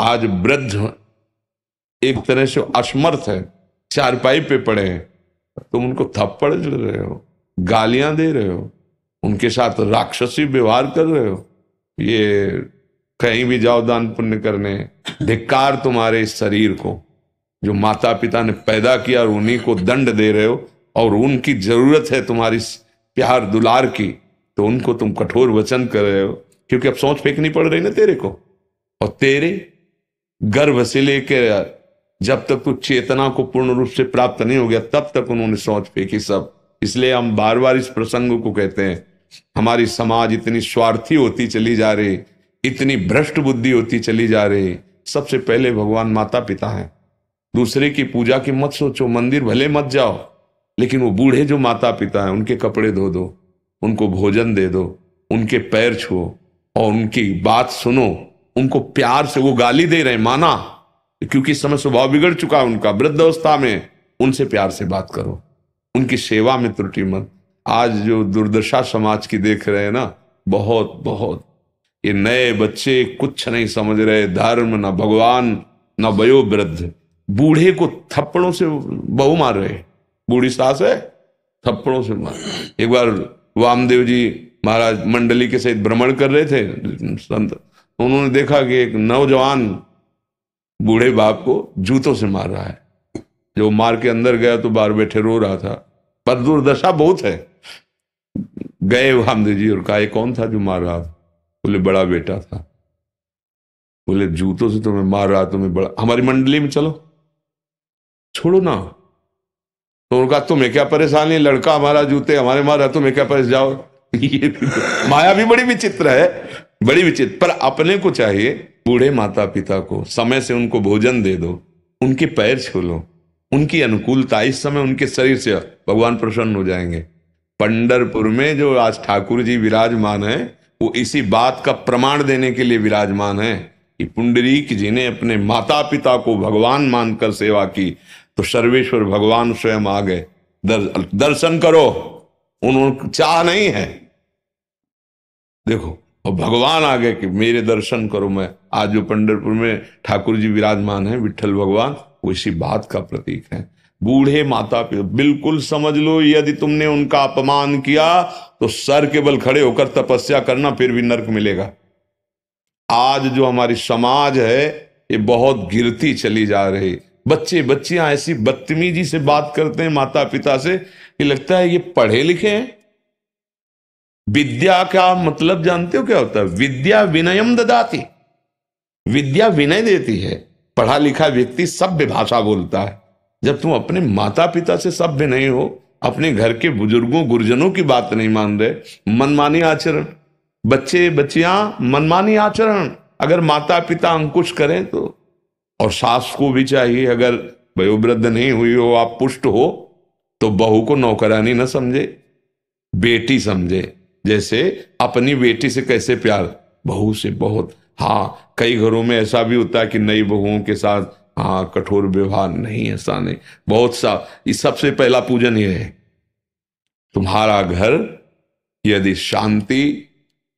आज वृद्ध एक तरह से असमर्थ है चारपाई पे पड़े हैं तुम उनको थप्पड़ जड़ रहे हो गालियां दे रहे हो उनके साथ राक्षसी व्यवहार कर रहे हो ये कहीं भी जाओ दान पुण्य करने धिक्कार तुम्हारे इस शरीर को जो माता पिता ने पैदा किया और उन्हीं को दंड दे रहे हो और उनकी जरूरत है तुम्हारी प्यार दुलार की तो उनको तुम कठोर वचन कर रहे हो क्योंकि अब सोच फेंकनी पड़ रही ना तेरे को और तेरे गर्भ से लेकर जब तक कुछ चेतना को पूर्ण रूप से प्राप्त नहीं हो गया तब तक उन्होंने सोच फेंकी सब इसलिए हम बार बार इस प्रसंग को कहते हैं हमारी समाज इतनी स्वार्थी होती चली जा रही इतनी भ्रष्ट बुद्धि होती चली जा रही सबसे पहले भगवान माता पिता हैं दूसरे की पूजा की मत सोचो मंदिर भले मत जाओ लेकिन वो बूढ़े जो माता पिता हैं उनके कपड़े धो दो उनको भोजन दे दो उनके पैर छुओ और उनकी बात सुनो उनको प्यार से वो गाली दे रहे माना क्योंकि इस समय स्वभाव बिगड़ चुका है उनका वृद्ध अवस्था में उनसे प्यार से बात करो उनकी सेवा में त्रुटि मत आज जो दुर्दशा समाज की देख रहे हैं ना बहुत बहुत ये नए बच्चे कुछ नहीं समझ रहे धर्म न भगवान न वयो वृद्ध बूढ़े को थप्पड़ों से बहु मार रहे बूढ़ी सास है थप्पड़ों से मार एक बार वामदेव जी महाराज मंडली के सहित भ्रमण कर रहे थे संत उन्होंने देखा कि एक नौजवान बूढ़े बाप को जूतों से मार रहा है जो मार के अंदर गया तो बार बैठे रो रहा था पर दुर्दशा बहुत है गए वामदेव जी और कहा कौन था जो मार रहा था बोले बड़ा बेटा था बोले जूतों से तुम्हें तो मार रहा तुम्हें बड़ा हमारी मंडली में चलो छोड़ो ना तो उनका तुम्हें क्या परेशानी लड़का हमारा जूते हमारे मार रहा तुम्हें क्या परेशान जाओ ये तो माया भी बड़ी विचित्र है बड़ी विचित्र पर अपने को चाहिए बूढ़े माता पिता को समय से उनको भोजन दे दो उनके पैर छू लो उनकी अनुकूलता इस समय उनके शरीर से भगवान प्रसन्न हो जाएंगे पंडरपुर में जो आज ठाकुर जी विराजमान है वो इसी बात का प्रमाण देने के लिए विराजमान है कि पुंडरीक जी ने अपने माता पिता को भगवान मानकर सेवा की तो सर्वेश्वर भगवान स्वयं आ गए दर, दर्शन करो उन्होंने चाह नहीं है देखो और भगवान आ गए कि मेरे दर्शन करो मैं आज जो पंडरपुर में ठाकुर जी विराजमान है विठल भगवान वो इसी बात का प्रतीक है बूढ़े माता पिता बिल्कुल समझ लो यदि तुमने उनका अपमान किया तो सर के बल खड़े होकर तपस्या करना फिर भी नर्क मिलेगा आज जो हमारी समाज है ये बहुत गिरती चली जा रही बच्चे बच्चियां ऐसी बदतमीजी से बात करते हैं माता पिता से कि लगता है ये पढ़े लिखे हैं विद्या का मतलब जानते हो क्या होता है विद्या विनयम ददाती विद्या विनय देती है पढ़ा लिखा व्यक्ति सभ्य भाषा बोलता है जब तुम अपने माता पिता से सभ्य नहीं हो अपने घर के बुजुर्गों गुरुजनों की बात नहीं मान रहे मनमानी आचरण बच्चे बच्चियां मनमानी आचरण अगर माता पिता अंकुश करें तो और सास को भी चाहिए अगर वयोवृद्ध नहीं हुई हो आप पुष्ट हो तो बहू को नौकरानी ना समझे बेटी समझे जैसे अपनी बेटी से कैसे प्यार बहू से बहुत हाँ कई घरों में ऐसा भी होता है कि नई बहुओं के साथ हाँ कठोर व्यवहार नहीं ऐसा नहीं बहुत सा इस सबसे पहला पूजन यह है तुम्हारा घर यदि शांति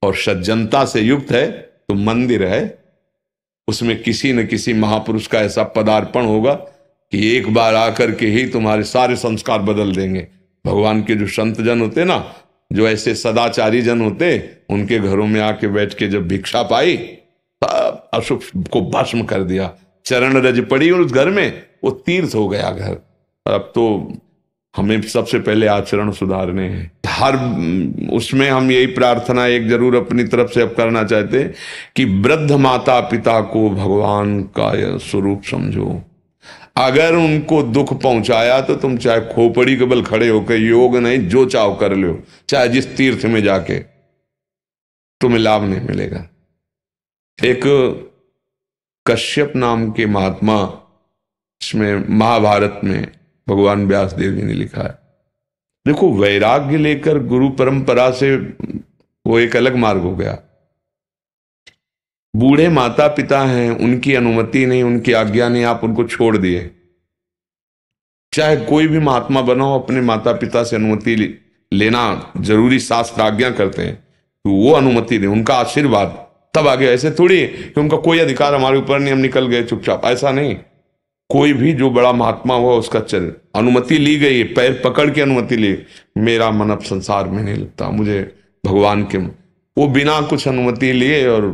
और सज्जनता से युक्त है तो मंदिर है उसमें किसी न किसी महापुरुष का ऐसा पदार्पण होगा कि एक बार आकर के ही तुम्हारे सारे संस्कार बदल देंगे भगवान के जो संत जन होते ना जो ऐसे सदाचारी जन होते उनके घरों में आके बैठ के जब भिक्षा पाई सब अशुभ को भस्म कर दिया चरण रज पड़ी और उस घर में वो तीर्थ हो गया घर और अब तो हमें सबसे पहले आचरण सुधारने हैं हर उसमें हम यही प्रार्थना एक जरूर अपनी तरफ से अब करना चाहते कि वृद्ध माता पिता को भगवान का स्वरूप समझो अगर उनको दुख पहुंचाया तो तुम चाहे खोपड़ी के बल खड़े होकर योग नहीं जो चाहो कर लो चाहे जिस तीर्थ में जाके तुम्हें लाभ नहीं मिलेगा एक कश्यप नाम के महात्मा इसमें महाभारत में भगवान व्यास देव जी ने लिखा है देखो वैराग्य लेकर गुरु परंपरा से वो एक अलग मार्ग हो गया बूढ़े माता पिता हैं उनकी अनुमति नहीं उनकी आज्ञा नहीं आप उनको छोड़ दिए चाहे कोई भी महात्मा बनाओ अपने माता पिता से अनुमति लेना जरूरी शास्त्र आज्ञा करते हैं तो वो अनुमति दें उनका आशीर्वाद तब आगे ऐसे थोड़ी कि उनका कोई अधिकार हमारे ऊपर नहीं हम निकल गए चुपचाप ऐसा नहीं कोई भी जो बड़ा महात्मा हुआ उसका चल अनुमति ली गई पैर पकड़ के अनुमति ली मेरा मन अब संसार में नहीं लगता मुझे भगवान के वो बिना कुछ अनुमति लिए और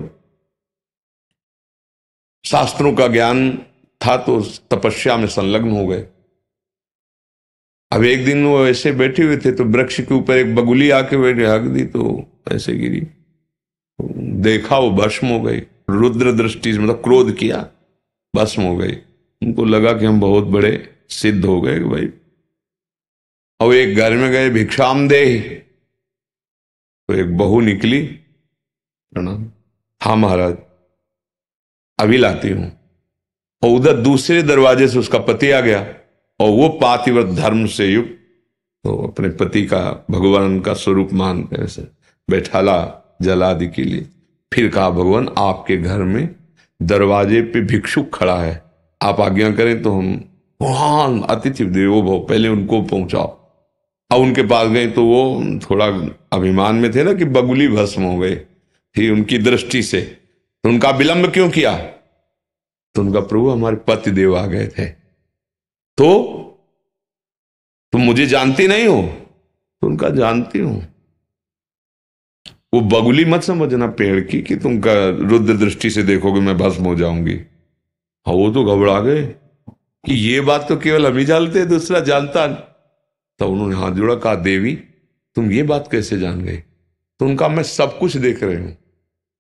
शास्त्रों का ज्ञान था तो तपस्या में संलग्न हो गए अब एक दिन वो ऐसे बैठे हुए थे तो वृक्ष के ऊपर एक बगुली आके बैठे हक दी तो ऐसे गिरी देखा वो भस्म हो गई रुद्र दृष्टि मतलब क्रोध किया भस्म हो गई उनको लगा कि हम बहुत बड़े सिद्ध हो गए भाई और एक घर में गए भिक्षाम दे तो एक बहू निकली प्रणाम हाँ महाराज अभी लाती हूं और उधर दूसरे दरवाजे से उसका पति आ गया और वो पातिव्रत धर्म से युक्त तो अपने पति का भगवान का स्वरूप मान ऐसे बैठाला जलादि के लिए फिर कहा भगवान आपके घर में दरवाजे पे भिक्षुक खड़ा है आप आज्ञा करें तो हम वहां अतिथि देवो भव पहले उनको पहुंचाओ अब उनके पास गए तो वो थोड़ा अभिमान में थे ना कि बगुली भस्म हो गए थी उनकी दृष्टि से तो उनका विलंब क्यों किया तो उनका प्रभु हमारे पति देव आ गए थे तो तुम मुझे जानती नहीं हो तो उनका जानती हूं वो बगुली मत समझना पेड़ की कि तुम रुद्र दृष्टि से देखोगे मैं भस्म हो जाऊंगी हाँ वो तो घबरा गए कि ये बात तो केवल हम ही जानते दूसरा जानता तब तो उन्होंने हाथ जोड़ा कहा देवी तुम ये बात कैसे जान गए तो उनका मैं सब कुछ देख रही हूं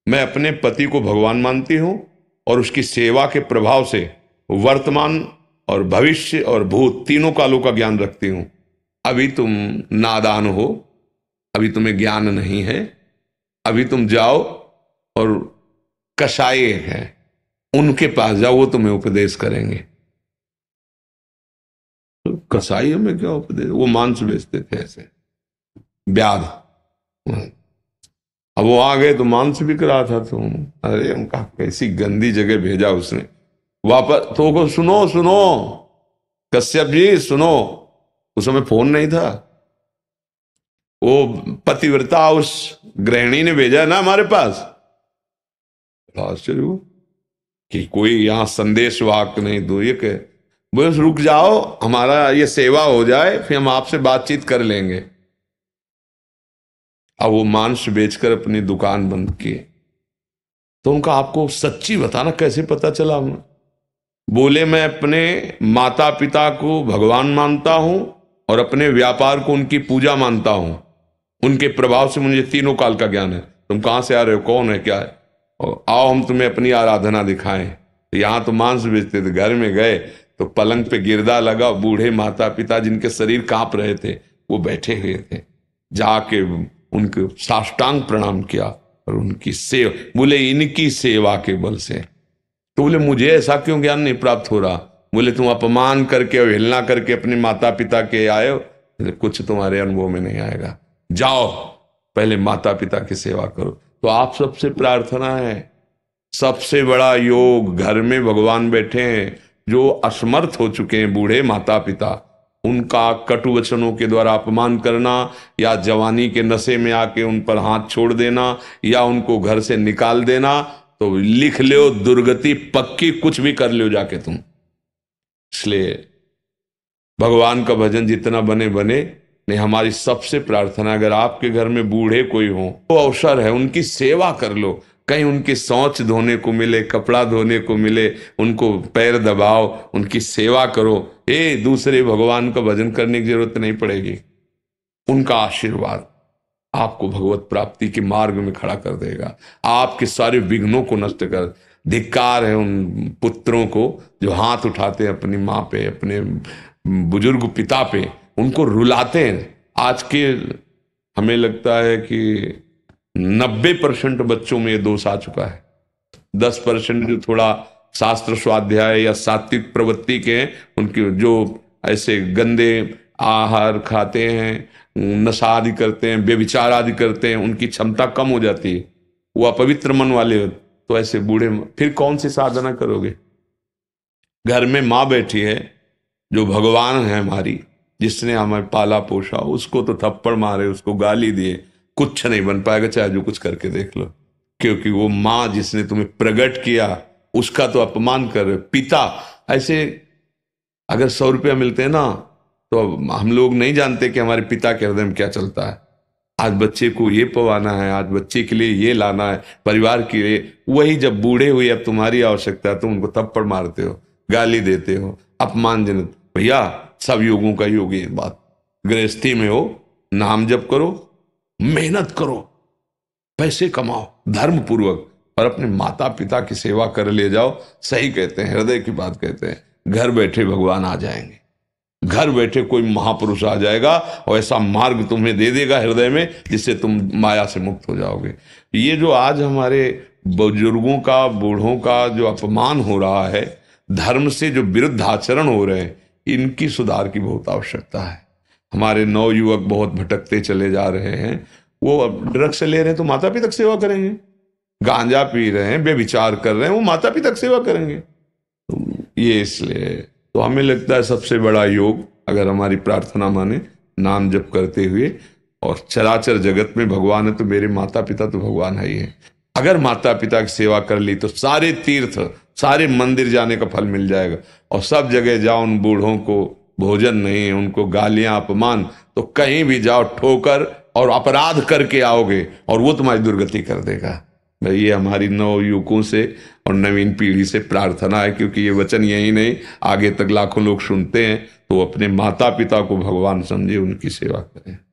मैं अपने पति को भगवान मानती हूँ और उसकी सेवा के प्रभाव से वर्तमान और भविष्य और भूत तीनों कालों का ज्ञान रखती हूँ अभी तुम नादान हो अभी तुम्हें ज्ञान नहीं है अभी तुम जाओ और कषाये हैं उनके पास जाओ वो तुम्हें उपदेश करेंगे तो कसाई में क्या उपदेश वो मांस बेचते थे ऐसे ब्याध अब वो आ गए तो मांस बिक रहा था तुम तो अरे उनका कैसी गंदी जगह भेजा उसने वापस तो को सुनो सुनो कश्यप जी सुनो उस समय फोन नहीं था वो पतिव्रता उस गृहिणी ने भेजा ना हमारे पास आश्चर्य कि कोई यहां संदेश वाक नहीं दो ये कह बस रुक जाओ हमारा ये सेवा हो जाए फिर हम आपसे बातचीत कर लेंगे अब वो मांस बेचकर अपनी दुकान बंद किए तो उनका आपको सच्ची बताना कैसे पता चला हूं बोले मैं अपने माता पिता को भगवान मानता हूं और अपने व्यापार को उनकी पूजा मानता हूं उनके प्रभाव से मुझे तीनों काल का ज्ञान है तुम कहाँ से आ रहे हो कौन है क्या है और आओ हम तुम्हें अपनी आराधना दिखाएं तो यहाँ तो मांस बेचते थे घर में गए तो पलंग पे गिरदा लगा बूढ़े माता पिता जिनके शरीर कांप रहे थे वो बैठे हुए थे जाके उनके साष्टांग प्रणाम किया और उनकी सेवा बोले इनकी सेवा के बल से तो बोले मुझे ऐसा क्यों ज्ञान नहीं प्राप्त हो रहा बोले तुम अपमान करके अवहेलना करके अपने माता पिता के आयो कुछ तुम्हारे अनुभव में नहीं आएगा जाओ पहले माता पिता की सेवा करो तो आप सबसे प्रार्थना है सबसे बड़ा योग घर में भगवान बैठे हैं जो असमर्थ हो चुके हैं बूढ़े माता पिता उनका कटु वचनों के द्वारा अपमान करना या जवानी के नशे में आके उन पर हाथ छोड़ देना या उनको घर से निकाल देना तो लिख लो दुर्गति पक्की कुछ भी कर लो जाके तुम इसलिए भगवान का भजन जितना बने बने नहीं हमारी सबसे प्रार्थना अगर आपके घर में बूढ़े कोई हो तो अवसर है उनकी सेवा कर लो कहीं उनकी सोच धोने को मिले कपड़ा धोने को मिले उनको पैर दबाओ उनकी सेवा करो ए दूसरे भगवान का भजन करने की जरूरत नहीं पड़ेगी उनका आशीर्वाद आपको भगवत प्राप्ति के मार्ग में खड़ा कर देगा आपके सारे विघ्नों को नष्ट कर धिक्कार है उन पुत्रों को जो हाथ उठाते हैं अपनी माँ पे अपने बुजुर्ग पिता पे उनको रुलाते हैं आज के हमें लगता है कि नब्बे परसेंट बच्चों में ये दोष आ चुका है दस परसेंट जो थोड़ा शास्त्र स्वाध्याय या सात्विक प्रवृत्ति के उनके जो ऐसे गंदे आहार खाते हैं नशा आदि करते हैं व्यविचार आदि करते हैं उनकी क्षमता कम हो जाती है वो अपवित्र मन वाले हो तो ऐसे बूढ़े फिर कौन सी साधना करोगे घर में माँ बैठी है जो भगवान है हमारी जिसने हमें पाला पोषा उसको तो थप्पड़ मारे उसको गाली दिए कुछ नहीं बन पाएगा चाहे जो कुछ करके देख लो क्योंकि वो माँ जिसने तुम्हें प्रकट किया उसका तो अपमान कर रहे पिता ऐसे अगर सौ रुपया मिलते हैं ना तो हम लोग नहीं जानते कि हमारे पिता के हृदय में क्या चलता है आज बच्चे को ये पवाना है आज बच्चे के लिए ये लाना है परिवार के लिए वही जब बूढ़े हुए अब तुम्हारी आवश्यकता है तुम तो उनको थप्पड़ मारते हो गाली देते हो अपमानजनक भैया सब योगों का योग ये बात गृहस्थी में हो नाम जप करो मेहनत करो पैसे कमाओ धर्म पूर्वक और अपने माता पिता की सेवा कर ले जाओ सही कहते हैं हृदय की बात कहते हैं घर बैठे भगवान आ जाएंगे घर बैठे कोई महापुरुष आ जाएगा और ऐसा मार्ग तुम्हें दे देगा हृदय में जिससे तुम माया से मुक्त हो जाओगे ये जो आज हमारे बुजुर्गों का बूढ़ों का जो अपमान हो रहा है धर्म से जो विरुद्ध आचरण हो रहे हैं इनकी सुधार की बहुत आवश्यकता है हमारे नौ युवक बहुत भटकते चले जा रहे हैं वो अब ड्रग्स ले रहे हैं तो माता पिता सेवा करेंगे गांजा पी रहे हैं बेविचार कर रहे हैं वो माता पिता की सेवा करेंगे तो ये इसलिए तो हमें लगता है सबसे बड़ा योग अगर हमारी प्रार्थना माने नाम जप करते हुए और चराचर जगत में भगवान है तो मेरे माता पिता तो भगवान है ही है अगर माता पिता की सेवा कर ली तो सारे तीर्थ सारे मंदिर जाने का फल मिल जाएगा और सब जगह जाओ उन बूढ़ों को भोजन नहीं उनको गालियां अपमान तो कहीं भी जाओ ठोकर और अपराध करके आओगे और वो तुम्हारी दुर्गति कर देगा भाई ये हमारी नवयुवकों से और नवीन पीढ़ी से प्रार्थना है क्योंकि ये वचन यही नहीं आगे तक लाखों लोग सुनते हैं तो अपने माता पिता को भगवान समझे उनकी सेवा करें